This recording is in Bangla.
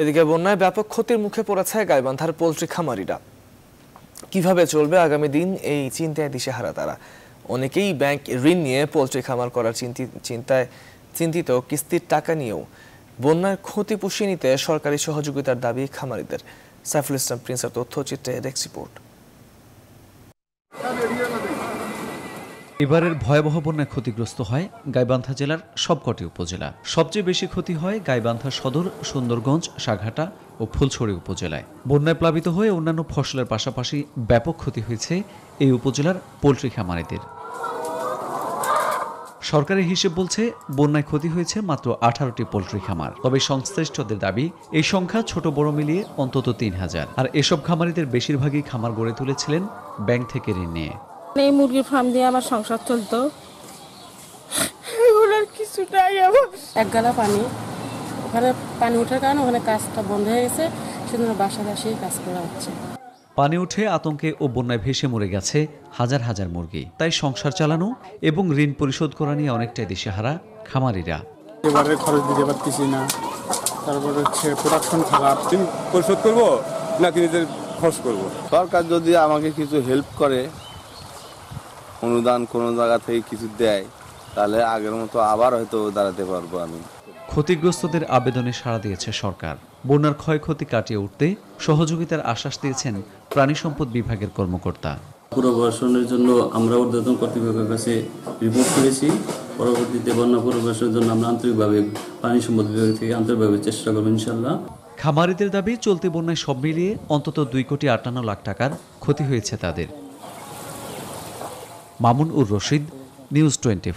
এদিকে বন্যায় ব্যাপক ক্ষতির মুখে পড়েছে গাইবান্ধার পোলট্রি খামারিরা কিভাবে চলবে আগামী দিন এই চিন্তায় দিশেহারা তারা অনেকেই ব্যাংক ঋণ নিয়ে পোলট্রি খামার করার চিন্তায় চিন্তিত কিস্তির টাকা নিয়েও বন্যার ক্ষতি পুষিয়ে নিতে সরকারি সহযোগিতার দাবি খামারিদের সাইফুল ইসলাম প্রিন্সের তথ্যচিত্রে ডেস্ক রিপোর্ট এবারের ভয়াবহ বন্যায় ক্ষতিগ্রস্ত হয় গাইবান্ধা জেলার সবকটি উপজেলা সবচেয়ে বেশি ক্ষতি হয় গাইবান্ধা সদর সুন্দরগঞ্জ সাঘাটা ও ফুলছড়ি উপজেলায় বন্যায় প্লাবিত হয়ে অন্যান্য ফসলের পাশাপাশি ব্যাপক ক্ষতি হয়েছে এই উপজেলার পোলট্রি খামারিদের সরকারি হিসেব বলছে বন্যায় ক্ষতি হয়েছে মাত্র আঠারোটি পোলট্রি খামার তবে সংশ্লিষ্টদের দাবি এই সংখ্যা ছোট বড় মিলিয়ে অন্তত তিন হাজার আর এসব খামারিদের বেশিরভাগই খামার গড়ে তুলেছিলেন ব্যাংক থেকে ঋণ নিয়ে এই মুরগির ফার্ম দিয়ে আমার সংসার চলতো এগুলোর কিছুটাই এক গালা পানি ওখানে পানি ওঠার কারণে ওখানে কাজটা বন্ধ হয়ে গেছে সেজন্য বাসা বাসেই কাজ করা হচ্ছে পানি উঠে আতঙ্কে ও বন্যায় ভেসে মরে গেছে হাজার হাজার মুরগি তাই সংসার চালানো এবং ঋণ পরিশোধ করা নিয়ে অনেকটাই দিশেহারা খামারিরা এবারে খরচ দিতে পারতেছি না তারপর হচ্ছে প্রোডাকশন খারাপ ঋণ পরিশোধ করবো নাকি নিজের খরচ করবো সরকার যদি আমাকে কিছু হেল্প করে অনুদান কোনো জায়গা থেকে কিছু দেয় তাহলে আগের মতো আবার হয়তো দাঁড়াতে পারবো আমি ক্ষতিগ্রস্তদের আবেদনে সাড়া দিয়েছে সরকার বন্যার ক্ষয়ক্ষতি কাটিয়ে উঠতে সহযোগিতার আশ্বাস দিয়েছেন প্রাণী সম্পদ বিভাগের কর্মকর্তা পুনর্বাসনের জন্য আমরা উদ্বোধন কর্তৃপক্ষের কাছে রিপোর্ট করেছি পরবর্তীতে বন্যা পুনর্বাসনের জন্য আমরা আন্তরিকভাবে পানি সম্পদ বিভাগ থেকে আন্তরিকভাবে চেষ্টা করবো ইনশাল্লাহ খামারিদের দাবি চলতি বন্যায় সব মিলিয়ে অন্তত দুই কোটি আটান্ন লাখ টাকার ক্ষতি হয়েছে তাদের মামুন উর রশিদ নিউজ টোয়েন্টি